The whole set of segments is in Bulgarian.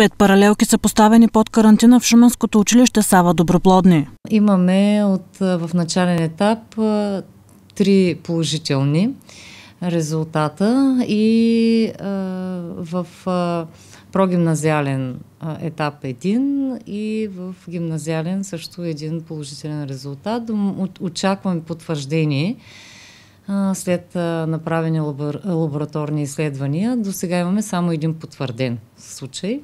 Пет паралелки са поставени под карантина в Шуменското училище Сава Доброплодни. Имаме от, в начален етап три положителни резултата и в прогимназиален етап един и в гимназиален също един положителен резултат. Очакваме потвърждение след направени лабораторни изследвания. До сега имаме само един потвърден случай.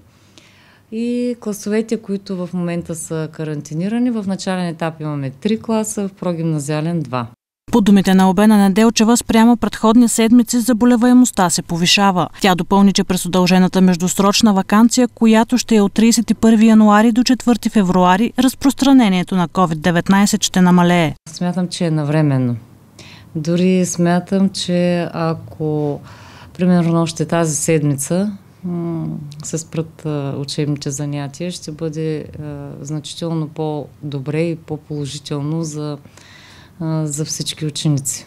И класовете, които в момента са карантинирани, в начален етап имаме 3 класа, в прогимназиален 2. По думите на Обена Неделчева, спрямо предходни седмици заболеваемостта се повишава. Тя допълни, че през удължената междусрочна вакансия, която ще е от 31 януари до 4 февруари, разпространението на COVID-19 ще намалее. Смятам, че е навременно. Дори смятам, че ако примерно още тази седмица се спрат учебните занятия, ще бъде значително по-добре и по-положително за, за всички ученици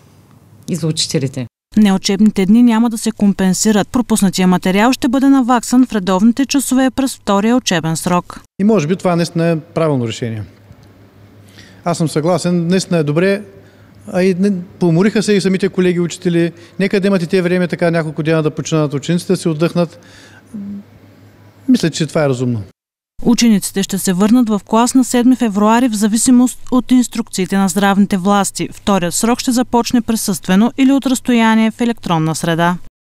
и за учителите. Неочебните дни няма да се компенсират. Пропуснатия материал ще бъде наваксан в редовните часове през втория учебен срок. И може би това наистина е правилно решение. Аз съм съгласен, наистина е добре, а и не, помориха се и самите колеги учители. Нека да имат и те време така няколко дена да починат учениците, да се отдъхнат. Мисля, че това е разумно. Учениците ще се върнат в клас на 7 февруари в зависимост от инструкциите на здравните власти. Вторият срок ще започне присъствено или от разстояние в електронна среда.